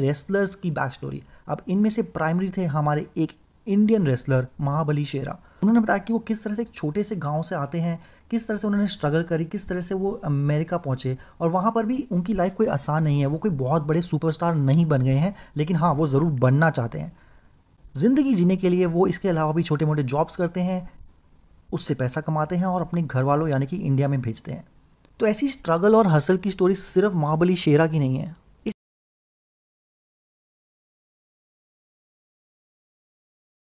wrestlers की back story अब इनमें से प्राइमरी थे हमारे एक इंडियन रेसलर महाबली शेरा उन्होंने बताया कि वो किस तरह से एक छोटे से गांव से आते हैं किस तरह से उन्होंने स्ट्रगल करी किस तरह से वो अमेरिका पहुंचे और वहाँ पर भी उनकी लाइफ कोई आसान नहीं है वो कोई बहुत बड़े सुपरस्टार नहीं बन गए हैं लेकिन हाँ वो ज़रूर बनना चाहते हैं ज़िंदगी जीने के लिए वो इसके अलावा भी छोटे मोटे जॉब्स करते हैं उससे पैसा कमाते हैं और अपने घर वालों यानी कि इंडिया में भेजते हैं तो ऐसी स्ट्रगल और हसल की स्टोरी सिर्फ महाबली शेरा की नहीं है